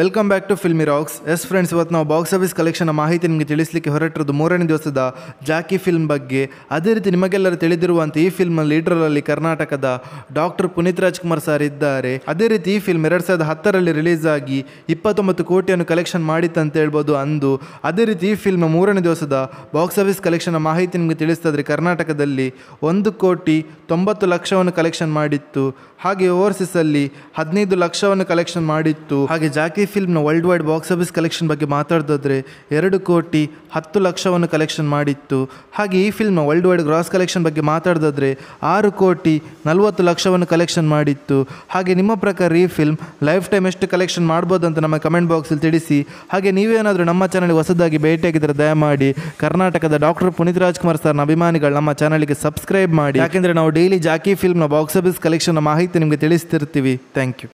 welcome back to Filmy Rocks ಎಸ್ friends ಇವತ್ತು ನಾವು ಬಾಕ್ಸ್ ಆಫೀಸ್ ಕಲೆಕ್ಷನ್ ಮಾಹಿತಿ ನಿಮಗೆ ತಿಳಿಸಲಿಕ್ಕೆ ಹೊರಟಿರೋದು ಮೂರನೇ ದಿವಸದ ಜಾಕಿ ಫಿಲ್ಮ್ ಬಗ್ಗೆ ಅದೇ ರೀತಿ ನಿಮಗೆಲ್ಲರೂ ತಿಳಿದಿರುವಂಥ ಈ ಫಿಲ್ಮ್ ಲೀಡ್ರಲ್ಲಿ ಕರ್ನಾಟಕದ ಡಾಕ್ಟರ್ ಪುನೀತ್ ರಾಜ್ಕುಮಾರ್ ಸರ್ ಇದ್ದಾರೆ ಅದೇ ರೀತಿ ಈ ಫಿಲ್ಮ್ ಎರಡು ಸಾವಿರದ ಹತ್ತರಲ್ಲಿ ರಿಲೀಸ್ ಆಗಿ ಇಪ್ಪತ್ತೊಂಬತ್ತು ಕೋಟಿಯನ್ನು ಕಲೆಕ್ಷನ್ ಮಾಡಿತ್ತು ಅಂತ ಹೇಳ್ಬೋದು ಅಂದು ಅದೇ ರೀತಿ ಈ ಫಿಲ್ಮ್ ಮೂರನೇ ದಿವಸದ ಬಾಕ್ಸ್ ಆಫೀಸ್ ಕಲೆಕ್ಷನ್ ಮಾಹಿತಿ ನಿಮಗೆ ತಿಳಿಸ್ತಾದ್ರೆ ಕರ್ನಾಟಕದಲ್ಲಿ ಒಂದು ಕೋಟಿ ತೊಂಬತ್ತು ಲಕ್ಷವನ್ನು ಕಲೆಕ್ಷನ್ ಮಾಡಿತ್ತು ಹಾಗೆ ಓವರ್ಸೀಸಲ್ಲಿ ಹದಿನೈದು ಲಕ್ಷವನ್ನು ಕಲೆಕ್ಷನ್ ಮಾಡಿತ್ತು ಹಾಗೆ ಜಾಕಿ ಫಿಲ್ಮ್ನ world wide box office collection ಬಗ್ಗೆ ಮಾತಾಡೋದಾದರೆ ಎರಡು ಕೋಟಿ ಹತ್ತು ಲಕ್ಷವನ್ನು ಕಲೆಕ್ಷನ್ ಮಾಡಿತ್ತು ಹಾಗೆ ಈ ಫಿಲ್ಮ್ನ ವರ್ಲ್ಡ್ ವೈಡ್ ಗ್ರಾಸ್ ಕಲೆಕ್ಷನ್ ಬಗ್ಗೆ ಮಾತಾಡೋದಾದರೆ ಆರು ಕೋಟಿ ನಲವತ್ತು ಲಕ್ಷವನ್ನು ಕಲೆಕ್ಷನ್ ಮಾಡಿತ್ತು ಹಾಗೆ ನಿಮ್ಮ ಪ್ರಕಾರ ಈ ಫಿಲ್ಮ್ ಲೈಫ್ ಟೈಮ್ ಎಷ್ಟು ಕಲೆಕ್ಷನ್ ಮಾಡ್ಬೋದು ಅಂತ ನಮ್ಮ ಕಮೆಂಟ್ ಬಾಕ್ಸಲ್ಲಿ ತಿಳಿಸಿ ಹಾಗೆ ನೀವೇನಾದರೂ ನಮ್ಮ ಚಾನಲ್ಗೆ ಹೊಸದಾಗಿ ಭೇಟಿಯಾಗಿದ್ದರೆ ದಯಮಾಡಿ ಕರ್ನಾಟಕದ ಡಾಕ್ಟರ್ ಪುನೀತ್ ರಾಜ್ಕುಮಾರ್ ಸರ್ನ ಅಭಿಮಾನಿಗಳು ನಮ್ಮ ಚಾನಲ್ಗೆ ಸಬ್ಸ್ಕ್ರೈಬ್ ಮಾಡಿ ಯಾಕೆಂದರೆ ನಾವು ಡೈಲಿ ಜಾಕಿ ಫಿಲ್ಮ್ನ ಬಾಕ್ಸ್ ಆಫೀಸ್ ಕಲೆಕ್ಷನ್ನ ಮಾಹಿತಿ ನಿಮಗೆ ತಿಳಿಸ್ತಿರ್ತೀವಿ ಥ್ಯಾಂಕ್ ಯು